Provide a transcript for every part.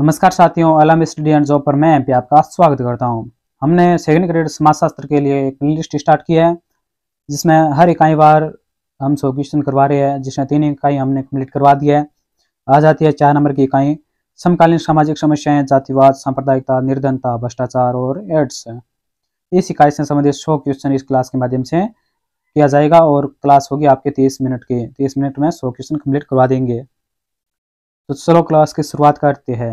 नमस्कार साथियों अलम स्टडी एंड जॉब पर मैं एम आपका स्वागत करता हूं हमने सेकंड ग्रेड समाजशास्त्र के लिए एक लिस्ट स्टार्ट किया है जिसमें हर इकाई बार हम सौ क्वेश्चन करवा रहे हैं जिसमें तीन इकाई हमने कम्प्लीट करवा दी है आ जाती है चार नंबर की इकाई समकालीन सामाजिक समस्याएं जातिवाद सांप्रदायिकता निर्धनता भ्रष्टाचार और एड्स इस इकाई से संबंधित सौ क्वेश्चन इस क्लास के माध्यम से किया जाएगा और क्लास होगी आपके तीस मिनट की तीस मिनट में सौ क्वेश्चन कम्प्लीट करवा देंगे तो चलो क्लास की शुरुआत करते हैं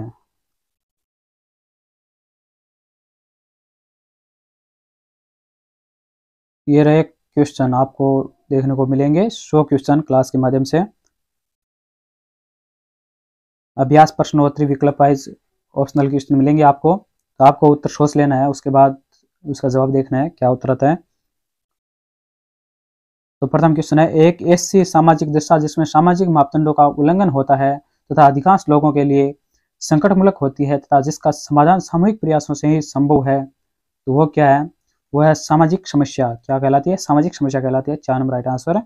ये रहे क्वेश्चन आपको देखने को मिलेंगे शो क्वेश्चन क्लास के माध्यम से अभ्यास प्रश्नोत्तरी विकल्प वाइज ऑप्शनल क्वेश्चन मिलेंगे आपको तो आपको उत्तर सोच लेना है उसके बाद उसका जवाब देखना है क्या उत्तर है तो प्रथम क्वेश्चन है एक ऐसी सामाजिक दिशा जिसमें सामाजिक मापदंडों का उल्लंघन होता है तथा अधिकांश लोगों के लिए संकटमूलक होती है तथा जिसका समाधान सामूहिक प्रयासों से ही संभव है तो वो क्या है वह है सामाजिक समस्या क्या कहलाती है सामाजिक समस्या कहलाती है चार नंबर राइट आंसर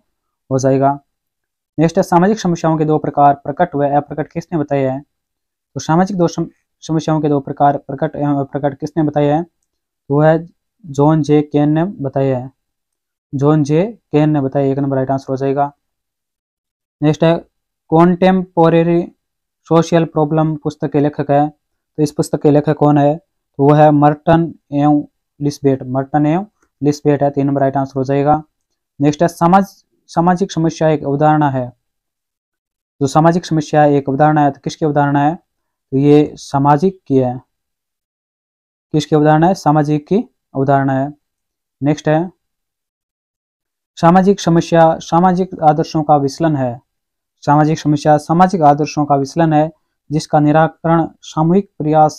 हो जाएगा नेक्स्ट है सामाजिक समस्याओं के दो प्रकार प्रकट व अप्रकट किसने बताया है तो सामाजिक दो समस्याओं के दो प्रकार प्रकट एवं अप्रकट किसने बताया तो है वह है जॉन जे केन ने बताया है जॉन जे केन ने बताया एक नंबर राइट आंसर हो जाएगा नेक्स्ट है कॉन्टेम्पोरेरी सोशल प्रॉब्लम पुस्तक के लेखक है तो इस पुस्तक के लेखक कौन है तो वह है मर्टन एव लिस्बेट मर्टन एवं लिस्बेट है तीन नंबर राइट आंसर हो जाएगा नेक्स्ट है समाज सामाजिक समस्या एक अवधारणा है जो तो सामाजिक समस्या एक अवधारणा है तो किसकी अवधारणा है तो ये सामाजिक की है किसकी अवधारणा है सामाजिक की अवधारणा है नेक्स्ट है सामाजिक समस्या सामाजिक आदर्शों का विचलन है सामाजिक समस्या सामाजिक आदर्शों का विचलन है जिसका निराकरण सामूहिक प्रयास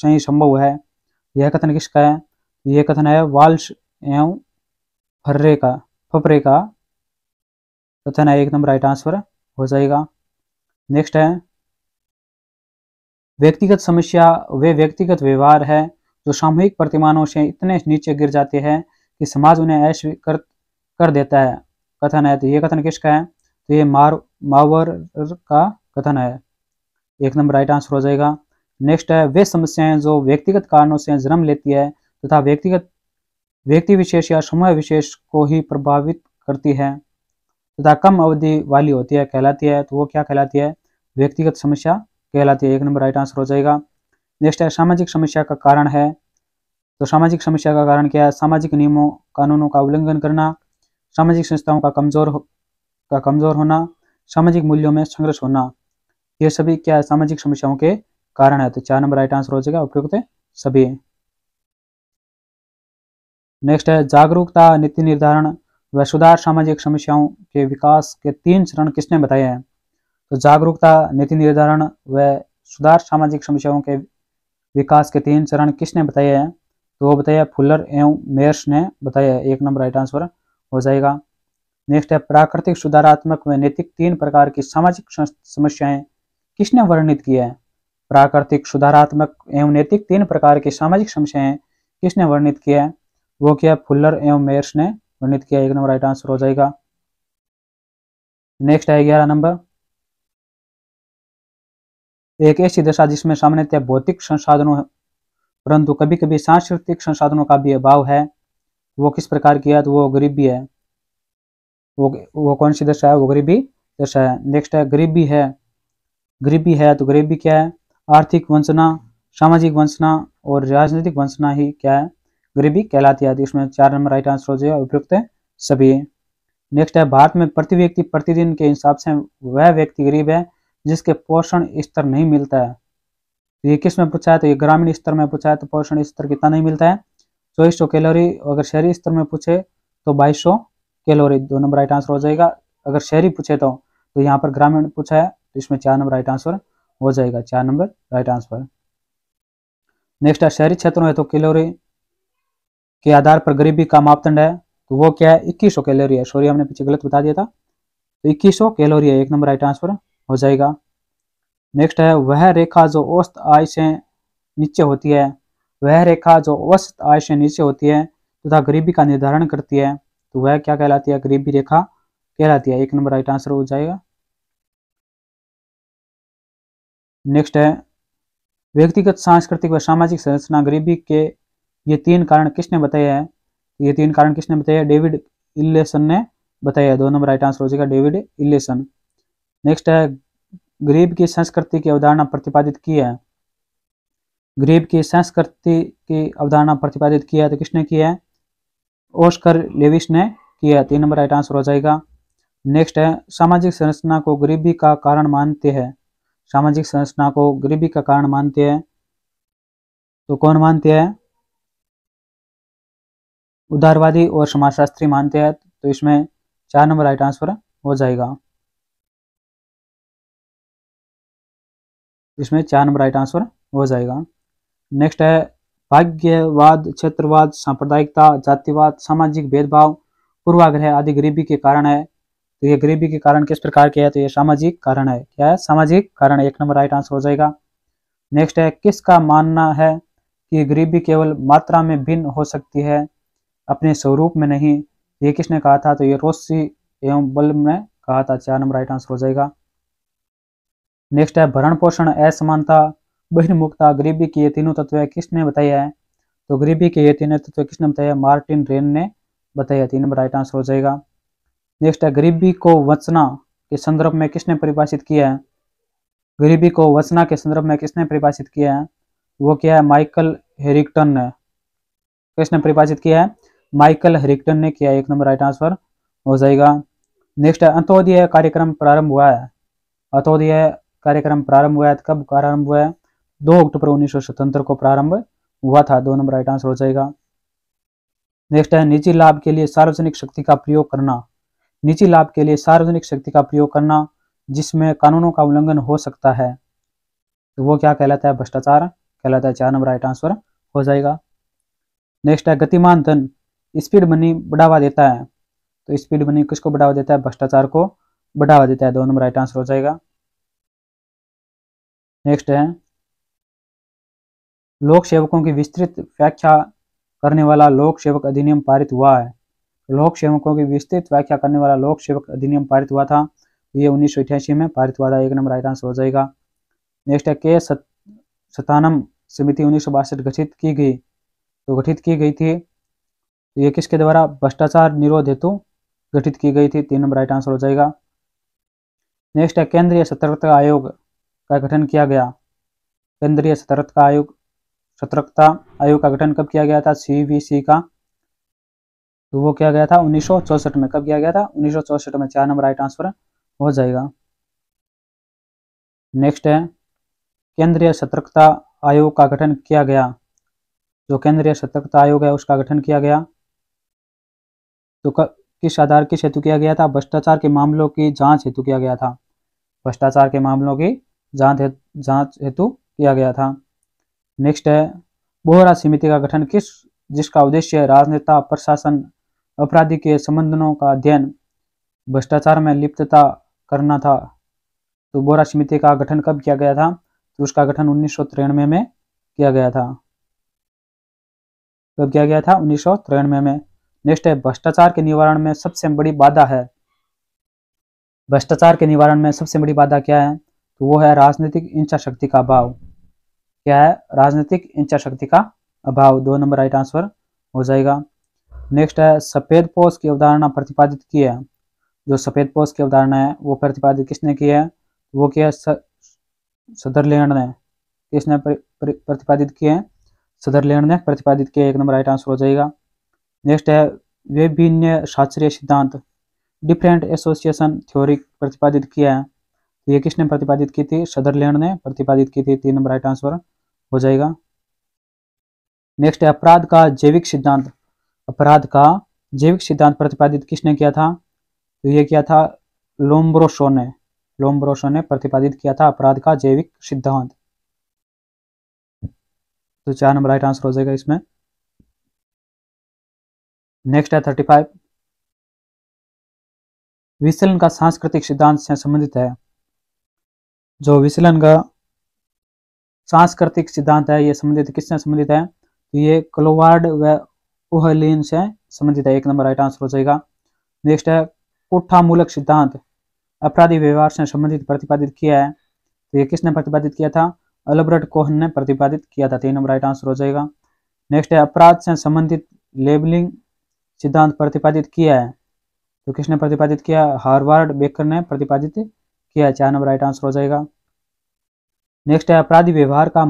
से ही संभव है यह कथन किसका है यह कथन है वाल्स एवं फर्रे का फपरे का कथन है एक नंबर राइट आंसर हो जाएगा नेक्स्ट है व्यक्तिगत समस्या वे व्यक्तिगत व्यवहार है जो सामूहिक प्रतिमानों से इतने नीचे गिर जाते हैं कि समाज उन्हें अस्वीकृत कर देता है कथन है तो यह कथन किसका है तो ये मार मावर का कथन है एक नंबर राइट आंसर हो जाएगा नेक्स्ट है वे समस्याएं जो व्यक्तिगत कारणों से जन्म लेती है तथा तो व्यक्तिगत व्यक्ति विशेष या समूह विशेष को ही प्रभावित करती है तथा तो कम अवधि वाली होती है कहलाती है तो वो क्या कहलाती है व्यक्तिगत समस्या कहलाती है एक नंबर राइट आंसर हो जाएगा नेक्स्ट है सामाजिक समस्या का कारण है तो सामाजिक समस्या का कारण क्या है सामाजिक नियमों कानूनों का उल्लंघन करना सामाजिक संस्थाओं का कमजोर का कमजोर होना सामाजिक मूल्यों में संघर्ष होना ये सभी क्या है सामाजिक समस्याओं के कारण है तो चार नंबर राइट आंसर हो जाएगा उपयुक्त सभी नेक्स्ट है जागरूकता नीति निर्धारण व सुधार सामाजिक समस्याओं के विकास के तीन चरण किसने बताए हैं तो जागरूकता नीति निर्धारण व सुधार सामाजिक समस्याओं के विकास के तीन चरण किसने बताए हैं तो वो बताया फुलर एवं मेयर्स ने बताया एक नंबर राइट आंसर हो जाएगा नेक्स्ट है प्राकृतिक सुधारात्मक व नैतिक तीन प्रकार की सामाजिक समस्याएं किसने वर्णित किया है प्राकृतिक सुधारात्मक एवं नैतिक तीन प्रकार की सामाजिक समस्याएं किसने वर्णित किया है वो क्या फुल्लर एवं मेयर्स ने वर्णित किया एक नंबर राइट आंसर हो जाएगा नेक्स्ट है ग्यारह नंबर एक ऐसी दशा जिसमें सामान्यतः भौतिक संसाधनों परंतु कभी कभी सांस्कृतिक संसाधनों का भी अभाव है वो किस प्रकार की है तो वो गरीबी है वो वो कौन सी दशा है वो गरीबी दशा है नेक्स्ट है गरीबी है गरीबी है तो गरीबी क्या है आर्थिक वंचना सामाजिक वंचना और राजनीतिक वंचना ही क्या है गरीबी कहलाती है तो इसमें चार नंबर राइट आंसर हो जाएगा उपयुक्त है सभी नेक्स्ट है भारत में प्रति व्यक्ति प्रतिदिन के हिसाब से वह व्यक्ति गरीब है जिसके पोषण स्तर नहीं मिलता है तो ये किस में पूछा है तो ये ग्रामीण स्तर में पूछा है तो पोषण स्तर कितना नहीं मिलता है चौबीस सौ कैलोरी अगर शहरी स्तर में पूछे तो बाईस सौ कैलोरी दो नंबर राइट आंसर हो जाएगा अगर शहरी पूछे तो तो यहाँ पर ग्रामीण पूछा है तो इसमें चार नंबर राइट आंसर हो जाएगा चार नंबर राइट आंसर नेक्स्ट है शहरी क्षेत्रों में तो कैलोरी के आधार पर गरीबी का मापदंड है तो वो क्या है इक्कीस कैलोरी है सॉरी हमने पीछे गलत बता दिया था तो इक्कीस कैलोरी है एक नंबर राइट आंसर हो जाएगा नेक्स्ट है वह रेखा जो औस्त आय से नीचे होती है वह रेखा जो औसत आय से नीचे होती है तथा तो गरीबी का निर्धारण करती है तो वह क्या कहलाती है गरीबी रेखा कहलाती है एक नंबर राइट आंसर हो जाएगा नेक्स्ट है व्यक्तिगत सांस्कृतिक व सामाजिक संरचना गरीबी के ये तीन कारण किसने बताए हैं ये तीन कारण किसने बताया डेविड इलेसन ने बताया दो नंबर राइट आंसर हो जाएगा डेविड इलेसन नेक्स्ट है गरीब की संस्कृति की अवधारणा प्रतिपादित की है गरीब की संस्कृति की अवधारणा प्रतिपादित किया है तो किसने किया है ओस्कर लेविस ने किया तीन नंबर राइट आंसर हो जाएगा नेक्स्ट है सामाजिक संरचना को गरीबी का कारण मानते हैं सामाजिक संरचना को गरीबी का कारण मानते हैं तो कौन मानते हैं उदारवादी और समाजशास्त्री मानते हैं तो इसमें चार नंबर राइट आंसर हो जाएगा इसमें चार नंबर राइट आंसर हो जाएगा नेक्स्ट है भाग्यवाद क्षेत्रवाद सांप्रदायिकता जातिवाद सामाजिक भेदभाव पूर्वाग्रह आदि गरीबी के कारण है तो ये गरीबी के कारण किस प्रकार के है तो ये सामाजिक कारण है क्या है सामाजिक कारण एक नंबर राइट आंसर हो जाएगा नेक्स्ट है किसका मानना है कि गरीबी केवल मात्रा में भिन्न हो सकती है अपने स्वरूप में नहीं ये किसने कहा था तो ये रोसी एवं बल्ब ने कहा था चार नंबर राइट आंसर हो जाएगा नेक्स्ट है भरण पोषण असमानता बहिर्मुखता गरीबी के ये तीनों तत्व किसने बताया है तो गरीबी के ये तीनों तत्व किसने बताया मार्टिन रेन ने बताया तीन नंबर राइट आंसर हो जाएगा नेक्स्ट है गरीबी को वचना के संदर्भ में किसने परिभाषित किया है गरीबी को वचना के संदर्भ में किसने परिभाषित किया है वो क्या है माइकल हेरिक्टन ने किसने परिभाषित किया है माइकल हेरिक्टन ने किया एक नंबर राइट आंसर हो जाएगा नेक्स्ट है कार्यक्रम प्रारंभ हुआ है अंतोदय कार्यक्रम प्रारंभ हुआ है कब प्रारंभ हुआ है दो अक्टूबर उन्नीस को प्रारंभ हुआ था दो नंबर राइट आंसर हो जाएगा नेक्स्ट है निजी लाभ के लिए सार्वजनिक शक्ति का प्रयोग करना निजी लाभ के लिए सार्वजनिक शक्ति का प्रयोग करना जिसमें कानूनों का उल्लंघन हो सकता है तो वो क्या कहलाता है भ्रष्टाचार कहलाता है चार नंबर राइट आंसर हो जाएगा नेक्स्ट है गतिमान धन स्पीड मनी बढ़ावा देता है तो स्पीड मनी किसको बढ़ावा देता है भ्रष्टाचार को बढ़ावा देता है दो नंबर राइट आंसर हो जाएगा नेक्स्ट है लोक सेवकों की विस्तृत व्याख्या करने वाला लोक सेवक अधिनियम पारित हुआ है लोक सेवकों की विस्तृत व्याख्या करने वाला लोक सेवक अधिनियम पारित हुआ था ये उन्नीस में पारित हुआ था एक नंबर राइट आंसर हो जाएगा नेक्स्ट है के सतानम समिति उन्नीस गठित की गई तो गठित की गई थी तो ये किसके द्वारा भ्रष्टाचार निरोध हेतु गठित की गई थी तीन नंबर राइट आंसर हो जाएगा नेक्स्ट है केंद्रीय सतर्कता आयोग का गठन किया गया केंद्रीय सतर्कता आयोग सतर्कता आयोग का गठन कब किया गया था सीवीसी का तो वो किया गया था उन्नीस में कब किया गया था उन्नीस में चार नंबर आई ट्रांसफर हो जाएगा नेक्स्ट है केंद्रीय सतर्कता आयोग का गठन किया गया जो केंद्रीय सतर्कता आयोग है उसका गठन किया गया तो किस आधार किस हेतु किया गया था भ्रष्टाचार के मामलों की जांच हेतु किया गया था भ्रष्टाचार के मामलों की जांच हेतु किया गया था नेक्स्ट है बोहरा समिति का गठन किस जिसका उद्देश्य राजनेता प्रशासन अपराधी के संबंधनों का अध्ययन भ्रष्टाचार में लिप्तता करना था तो बोहरा समिति का गठन कब किया गया था तो उसका गठन उन्नीस में, में किया गया था कब किया गया था उन्नीस में, में। नेक्स्ट है भ्रष्टाचार के निवारण में सबसे बड़ी बाधा है भ्रष्टाचार के निवारण में सबसे बड़ी बाधा क्या है तो वो है राजनीतिक इच्छा शक्ति का अभाव क्या है राजनीतिक इंचा शक्ति का अभाव दो नंबर राइट आंसर हो जाएगा नेक्स्ट है सफेद पोष की अवधारणा प्रतिपादित की है जो सफेद पोष की अवधारणा है वो प्रतिपादित किसने की है वो किया सदरलैंड ने किसने प्रतिपादित किए हैं सदरलैंड ने प्रतिपादित किया एक नंबर राइट आंसर हो जाएगा नेक्स्ट है विभिन्न शास्त्रीय सिद्धांत डिफरेंट एसोसिएशन थ्योरी प्रतिपादित किया है तो ये किसने प्रतिपादित की थी सदरलैंड ने प्रतिपादित की थी तीन नंबर राइट आंसर हो जाएगा नेक्स्ट है अपराध का जैविक सिद्धांत अपराध का जैविक सिद्धांत प्रतिपादित किसने किया था तो यह किया था लोम्ब्रोशो ने लोम्ब्रोशो ने प्रतिपादित किया था अपराध का जैविक सिद्धांत तो चार नंबर राइट आंसर हो जाएगा इसमें नेक्स्ट है थर्टी फाइव विचलन का सांस्कृतिक सिद्धांत से संबंधित है जो विचलन का सांस्कृतिक सिद्धांत है ये संबंधित किससे संबंधित है तो ये क्लोवार्ड व ओहलिन से संबंधित है एक नंबर राइट आंसर हो जाएगा नेक्स्ट है कोठामूलक सिद्धांत अपराधी व्यवहार से संबंधित प्रतिपादित किया है तो ये किसने प्रतिपादित किया था अलबर्ट कोहन ने प्रतिपादित किया था तीन तो नंबर राइट आंसर हो जाएगा नेक्स्ट है अपराध से संबंधित लेबलिंग सिद्धांत प्रतिपादित किया है तो किसने प्रतिपादित किया हार्वर्ड बेकर ने प्रतिपादित किया चार नंबर राइट आंसर हो जाएगा नेक्स्ट है अपराधी व्यवहार का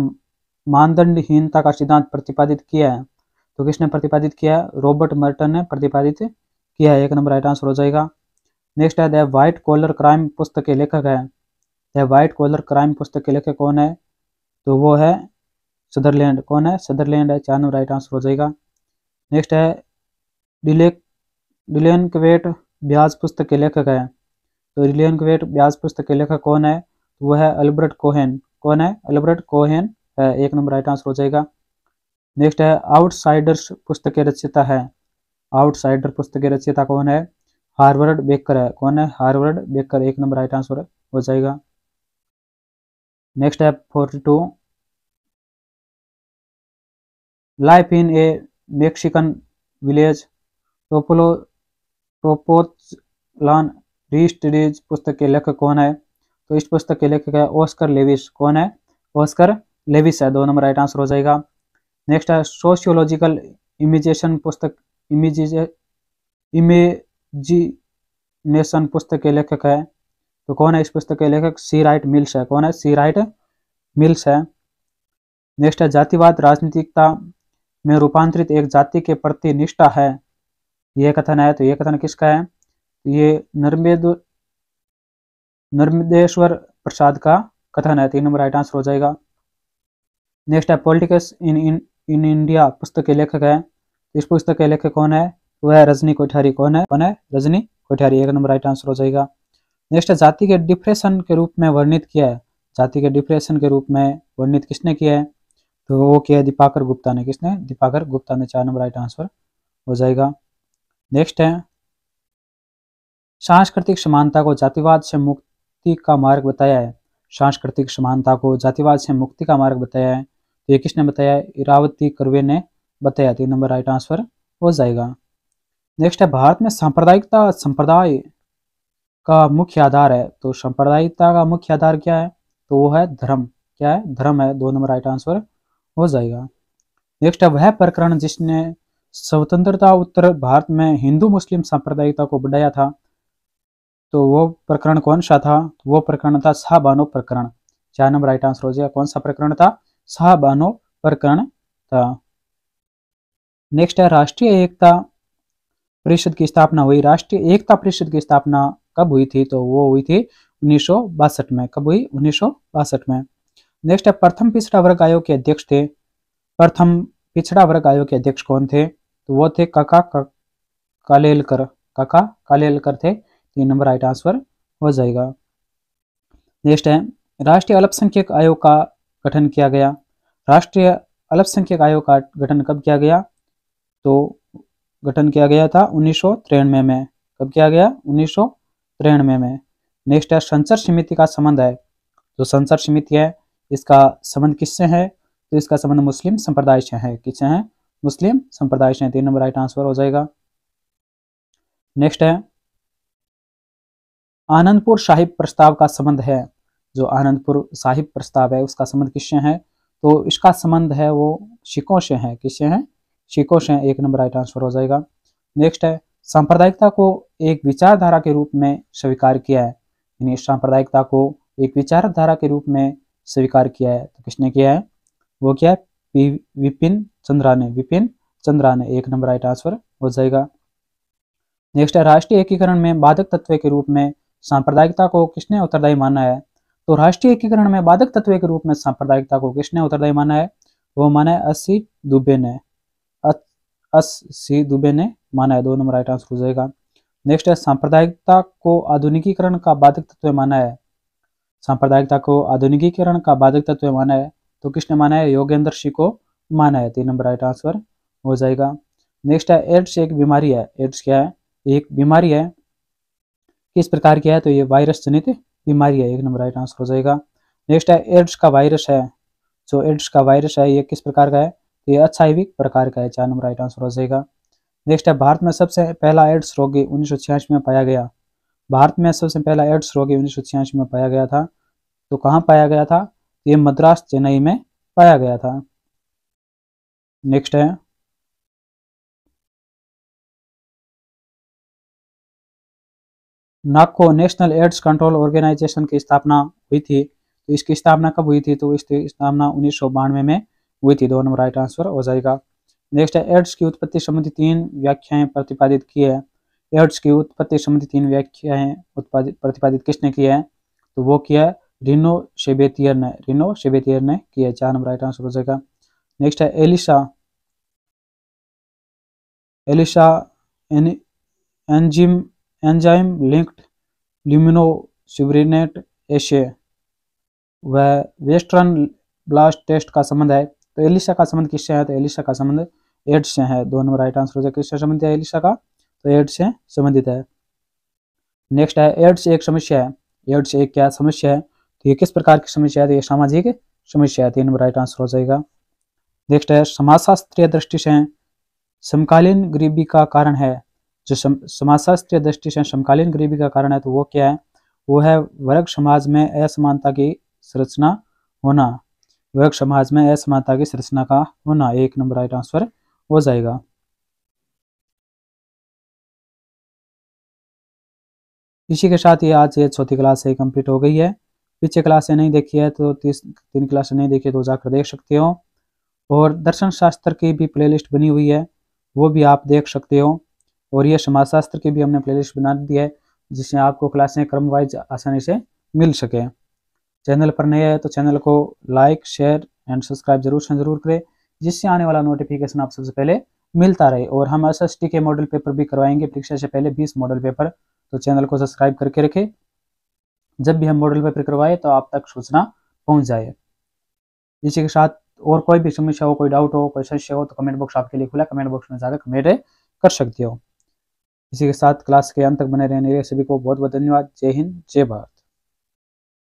मानदंडहीनता का सिद्धांत प्रतिपादित किया है तो किसने प्रतिपादित किया है रॉबर्ट मर्टन ने प्रतिपादित किया है एक नंबर राइट आंसर हो जाएगा नेक्स्ट है द व्हाइट कॉलर क्राइम पुस्तक के लेखक है द वाइट कॉलर क्राइम पुस्तक के लेखक कौन है तो वो है सदरलैंड कौन है सदरलैंड है चार नंबर राइट आंसर हो जाएगा नेक्स्ट है डिले डिलेन क्वेट ब्याज पुस्तक के लेखक है तो डिलेन क्वेट ब्याज पुस्तक के लेखक कौन है वह है अल्बर्ट कोहेन कौन है एलबर्ट कोहेन है एक नंबर राइट आंसर हो जाएगा नेक्स्ट है आउटसाइडर्स पुस्तक के रचयिता है आउटसाइडर पुस्तक के रचयिता कौन है हार्वर्ड बेकर है कौन है हार्वर्ड बेकर एक नंबर राइट आंसर हो जाएगा नेक्स्ट है forty two life in a Mexican village टोपोलो टोपोलान रिस्टरीज पुस्तक के लेखक कौन है इस पुस्तक के लेखक है ओस्कर लेविस कौन है ओस्कर लेविस है दो नंबर राइट आंसर हो जाएगा नेक्स्ट है सोशियोलॉजिकल इमेजेशन पुस्तक इमेजिनेशन पुस्तक के लेखक है तो कौन है इस पुस्तक के लेखक सी राइट मिल्स है कौन है सी राइट मिल्स है नेक्स्ट है जातिवाद राजनीतिकता में रूपांतरित एक जाति के प्रति निष्ठा है यह कथन है तो यह कथन किसका है तो ये नर्मेंद्र नर्मदेश्वर प्रसाद का कथन है तीन नंबर राइट आंसर हो जाएगा नेक्स्ट है politics in in in India पुस्तक के लेखक है इस पुस्तक के लेखक कौन है वह रजनी कोठारी कौन है कौन है रजनी कोठारी एक नंबर राइट आंसर हो जाएगा नेक्स्ट है जाति के डिप्रेशन के रूप में वर्णित किया है जाति के डिप्रेशन के रूप में वर्णित किसने किया है तो वो किया है दीपाकर गुप्ता ने किसने दीपाकर गुप्ता ने चार नंबर राइट आंसर हो जाएगा नेक्स्ट है सांस्कृतिक समानता को जातिवाद से मुक्त मुक्ति का मार्ग बताया है सांस्कृतिक समानता को जातिवाद से मुक्ति का मार्ग बताया है तो ये किसने बताया इरावती करवे ने बताया तीन तो नंबर राइट आंसर हो जाएगा नेक्स्ट है भारत में सांप्रदायिकता संप्रदाय का मुख्य आधार है तो सांप्रदायिकता का मुख्य आधार क्या है तो वो है धर्म क्या है धर्म है दो नंबर राइट आंसर हो जाएगा नेक्स्ट है वह प्रकरण जिसने स्वतंत्रता उत्तर भारत में हिंदू मुस्लिम सांप्रदायिकता को बढ़ाया था तो वो प्रकरण कौन सा था वो प्रकरण था शाहबानो प्रकरण चार नंबर राइट आंसर हो जाएगा कौन सा प्रकरण था शाहबानो प्रकरण था नेक्स्ट है राष्ट्रीय एकता परिषद की स्थापना हुई राष्ट्रीय एकता परिषद की स्थापना कब हुई थी तो वो हुई थी उन्नीस में कब हुई उन्नीस में नेक्स्ट है प्रथम पिछड़ा वर्ग आयोग के अध्यक्ष थे प्रथम पिछड़ा वर्ग आयोग के अध्यक्ष कौन थे तो वो थे काका कालेलकर काका कालेलकर थे तीन नंबर राइट आंसर हो जाएगा नेक्स्ट है राष्ट्रीय अल्पसंख्यक आयोग का गठन किया गया राष्ट्रीय अल्पसंख्यक आयोग का गठन कब किया गया तो गठन किया गया था उन्नीस में कब किया गया उन्नीस में नेक्स्ट है संसद समिति का संबंध है जो तो संसद समिति है इसका संबंध किससे है तो इसका संबंध मुस्लिम संप्रदाय से है किससे है मुस्लिम संप्रदाय से तीन नंबर राइट आंसर हो जाएगा नेक्स्ट है आनंदपुर साहिब प्रस्ताव का संबंध है जो आनंदपुर साहिब प्रस्ताव है उसका संबंध किससे है तो इसका संबंध है वो सिकों से है किससे है शिकों से एक नंबर राइट आंसर हो जाएगा नेक्स्ट है सांप्रदायिकता को एक विचारधारा के रूप में स्वीकार किया है यानी सांप्रदायिकता को एक विचारधारा के रूप में स्वीकार किया है तो किसने किया है वो क्या है विपिन चंद्रा ने विपिन चंद्रा ने एक नंबर राइट आंसर हो जाएगा नेक्स्ट है राष्ट्रीय एकीकरण में बाधक तत्व के रूप में सांप्रदायिकता को किसने उत्तरदायी माना है तो राष्ट्रीय एकीकरण में बाधक तत्व के रूप में सांप्रदायिकता को किसने उत्तरदायी माना है वो माना है अस्सी दुबे ने अस्सी दुबे ने माना है दो नंबर राइट आंसर हो जाएगा नेक्स्ट है सांप्रदायिकता को आधुनिकीकरण का बाधक तत्व माना है सांप्रदायिकता को आधुनिकीकरण का बाधक तत्व माना है तो किसने माना है योगेंद्र सिंह को माना है तीन नंबर राइट आंसर हो जाएगा नेक्स्ट है एड्स एक बीमारी है एड्स क्या है एक बीमारी है किस प्रकार की है तो ये वायरस जनित बीमारी है एक नंबर राइट आंसर हो जाएगा नेक्स्ट है एड्स का वायरस है जो एड्स का वायरस है ये किस प्रकार का है तो ये अच्छा ही प्रकार का है चार नंबर राइट आंसर हो जाएगा नेक्स्ट है भारत में सबसे पहला एड्स रोगी उन्नीस में पाया गया भारत में सबसे पहला एड्स रोगी उन्नीस में पाया गया था तो कहाँ पाया गया था ये मद्रास चेन्नई में पाया गया था नेक्स्ट है NACO National AIDS Control Organisation की स्थापना हुई थी तो इसकी स्थापना कब हुई थी तो इसकी स्थापना उन्नीस में हुई थी दो नंबर राइट आंसर हो जाएगा नेक्स्ट है एड्स की उत्पत्ति संबंधी तीन व्याख्याएं प्रतिपादित की है एड्स की उत्पत्ति संबंधी तीन व्याख्याएं उत्पादित प्रतिपादित किसने की है तो वो किया रिनो शेबेतियर ने रिनो शेबेतियर ने किया चार नंबर राइट आंसर हो जाएगा नेक्स्ट है ELISA ELISA an enzyme enzyme linked immunosorbent assay व वेस्टर्न ब्लास्ट टेस्ट का संबंध है तो एलिशा का संबंध किससे है तो एलिशा का संबंध एड्स से है दो नंबर राइट आंसर हो जाए किससे संबंधित है एलिशा का तो एड्स से संबंधित है नेक्स्ट है एड्स एक समस्या है एड्स एक क्या समस्या है तो ये किस प्रकार की समस्या है तो ये सामाजिक समस्या है तीन नंबर राइट आंसर हो जाएगा नेक्स्ट है समाजशास्त्रीय दृष्टि से समकालीन गरीबी का कारण है जो समाजशास्त्रीय दृष्टि से समकालीन गरीबी का कारण है तो वो क्या है वो है वर्ग समाज में असमानता की संरचना होना वर्ग समाज में असमानता की संरचना का होना एक नंबर राइट आंसर हो जाएगा इसी के साथ ये आज ये चौथी क्लास से कंप्लीट हो गई है पीछे क्लास नहीं देखी है तो तीस तीन क्लास नहीं देखी तो जाकर देख सकते हो और दर्शन शास्त्र की भी प्लेलिस्ट बनी हुई है वो भी आप देख सकते हो और समाज समाजशास्त्र की भी हमने प्लेलिस्ट बना दी है जिससे आपको क्लासें क्रम वाइज आसानी से मिल सके चैनल पर नए है तो चैनल को लाइक शेयर एंड सब्सक्राइब जरूर से जरूर करें जिससे आने वाला नोटिफिकेशन आप सबसे पहले मिलता रहे और हम एस एस टी के मॉडल पेपर भी करवाएंगे परीक्षा से पहले 20 मॉडल पेपर तो चैनल को सब्सक्राइब करके रखें जब भी हम मॉडल पेपर करवाए तो आप तक सूचना पहुंच जाए इसी के साथ और कोई भी समस्या हो कोई डाउट हो कोई संशय हो तो कमेंट बॉक्स आपके लिए खुला कमेंट बॉक्स में जाकर कमेंट कर सकते हो इसी के साथ क्लास के अंत तक बने रहने के लिए सभी को बहुत बहुत धन्यवाद जय हिंद जय भारत